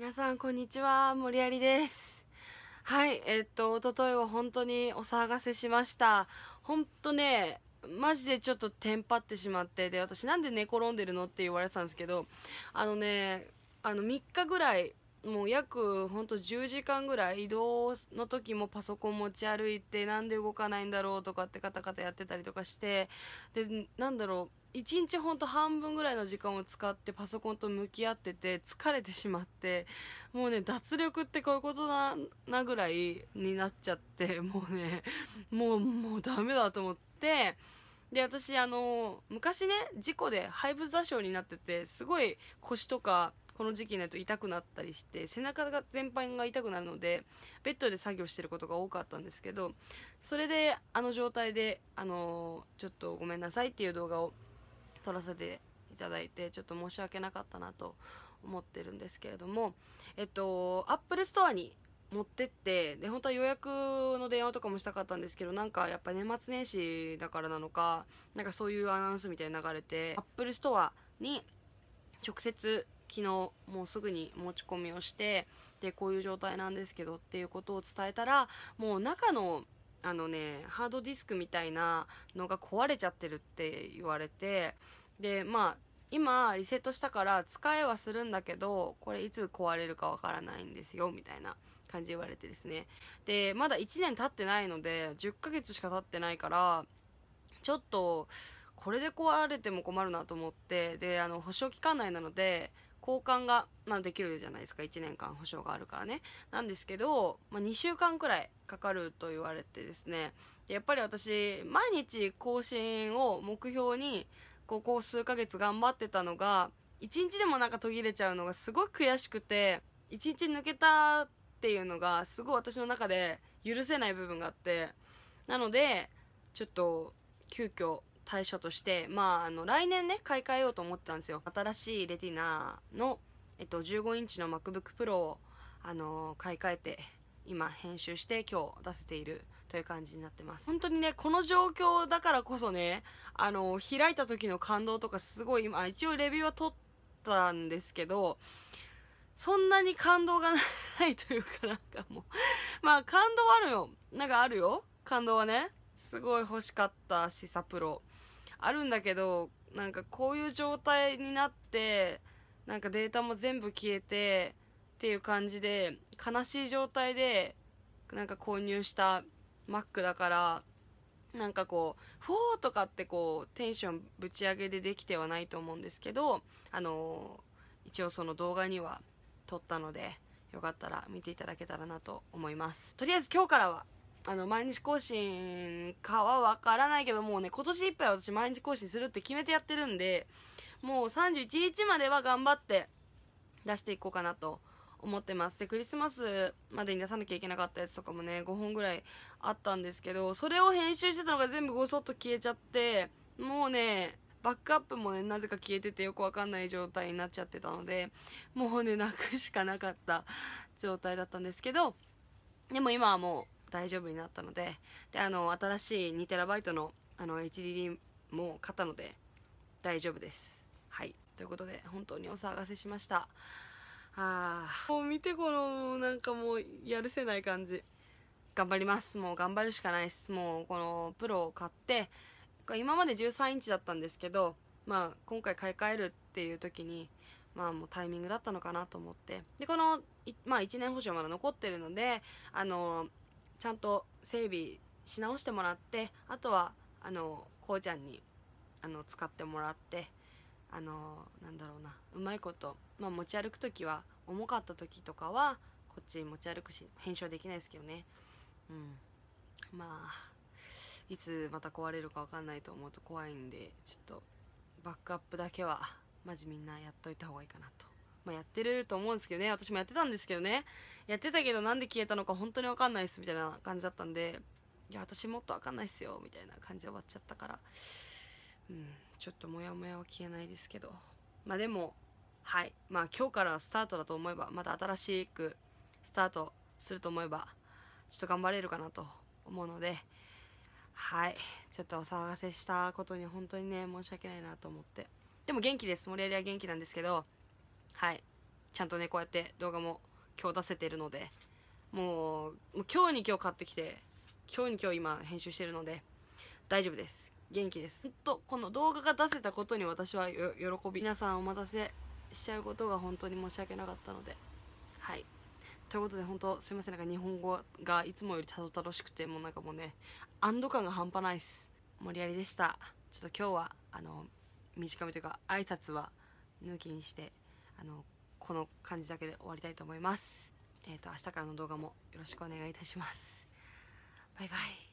皆さんこんにちは森有ですはいえっと一昨日は本当にお騒がせしました本当ねマジでちょっとテンパってしまってで私なんで寝転んでるのって言われてたんですけどあのねあの3日ぐらいもう約ほんと10時間ぐらい移動の時もパソコン持ち歩いてなんで動かないんだろうとかってカタカタやってたりとかしてでなんだろう1日ほんと半分ぐらいの時間を使ってパソコンと向き合ってて疲れてしまってもうね脱力ってこういうことだなぐらいになっちゃって もうねもうもうダメだと思ってで私あの昔ね事故で廃部座礁になっててすごい腰とかこの時期になると痛くなったりして背中が全般が痛くなるのでベッドで作業してることが多かったんですけどそれであの状態であのちょっとごめんなさいっていう動画を撮らせていただいてちょっと申し訳なかったなと思ってるんですけれどもえっとアップルストアに持ってってで本当は予約の電話とかもしたかったんですけどなんかやっぱ年末年始だからなのかなんかそういうアナウンスみたいに流れてアップルストアに直接昨日もうすぐに持ち込みをしてでこういう状態なんですけどっていうことを伝えたらもう中のあのねハードディスクみたいなのが壊れちゃってるって言われてでまあ今リセットしたから使えはするんだけどこれいつ壊れるかわからないんですよみたいな感じ言われてですねでまだ1年経ってないので10ヶ月しか経ってないからちょっとこれで壊れても困るなと思ってであの保証期間内なので交換が、まあ、できるじゃないですか1年間保証があるからねなんですけど、まあ、2週間くらいかかると言われてですねでやっぱり私毎日更新を目標にここ数ヶ月頑張ってたのが1日でもなんか途切れちゃうのがすごい悔しくて1日抜けたっていうのがすごい私の中で許せない部分があってなのでちょっと急遽対処として、まあ、あの来年ね買い替えようと思ったんですよ新しいレティナの、えっと、15インチの MacBookPro を、あの買い替えて今編集して今日出せているという感じになってます本当にねこの状況だからこそねあの開いた時の感動とかすごい今一応レビューは取ったんですけどそんなに感動がないというかなんかもうまあ感動あるよなんかあるよ感動はねすごい欲しかったしサプロあるんだけどなんかこういう状態になってなんかデータも全部消えてっていう感じで悲しい状態でなんか購入した Mac だからなんかこう「フォー」とかってこうテンションぶち上げでできてはないと思うんですけどあのー、一応その動画には撮ったのでよかったら見ていただけたらなと思いますとりあえず今日からはあの毎日更新かはわからないけどもうね今年いっぱい私毎日更新するって決めてやってるんでもう31日までは頑張って出していこうかなと思ってますでクリスマスまでに出さなきゃいけなかったやつとかもね5本ぐらいあったんですけどそれを編集してたのが全部ごそっと消えちゃってもうねバックアップもねなぜか消えててよくわかんない状態になっちゃってたのでもうね泣くしかなかった状態だったんですけどでも今はもう大丈夫になったのでであの新しい 2TB のあの HDD も買ったので大丈夫ですはいということで本当にお騒がせしましたあもう見てこのなんかもうやるせない感じ頑張りますもう頑張るしかないですもうこのプロを買って今まで13インチだったんですけどまあ今回買い替えるっていう時にまあもうタイミングだったのかなと思ってでこの、まあ、1年保証まだ残ってるのであのちゃんと整備し直してもらってあとはあのこうちゃんにあの使ってもらってあのなんだろうなうまいこと、まあ、持ち歩く時は重かった時とかはこっち持ち歩くし編集はできないですけどねうんまあいつまた壊れるか分かんないと思うと怖いんでちょっとバックアップだけはマジみんなやっといた方がいいかなとまあ、やってると思うんですけどね私もやってたんですけどねやってたけどなんで消えたのか本当に分かんないっすみたいな感じだったんでいや私もっと分かんないっすよみたいな感じで終わっちゃったからうんちょっとモヤモヤは消えないですけどまあでもはいまあ今日からスタートだと思えばまた新しくスタートすると思えばちょっと頑張れるかなと思うのではいちょっとお騒がせしたことに本当にね申し訳ないなと思ってでも元気ですアリは元気なんですけどはいちゃんとねこうやって動画も今日出せてるのでもうもう今日に今日買ってきて今日に今日今編集してるので大丈夫です元気ですほんとこの動画が出せたことに私は喜び皆さんお待たせしちゃうことが本当に申し訳なかったのではいということで本当すいませんなんか日本語がいつもよりたどたどしくてもうなんかもうね安堵感が半端ないっす無理やりでしたちょっと今日はあの短めというか挨拶は抜きにしてあのこの感じだけで終わりたいと思いますえっ、ー、と明日からの動画もよろしくお願いいたしますバイバイ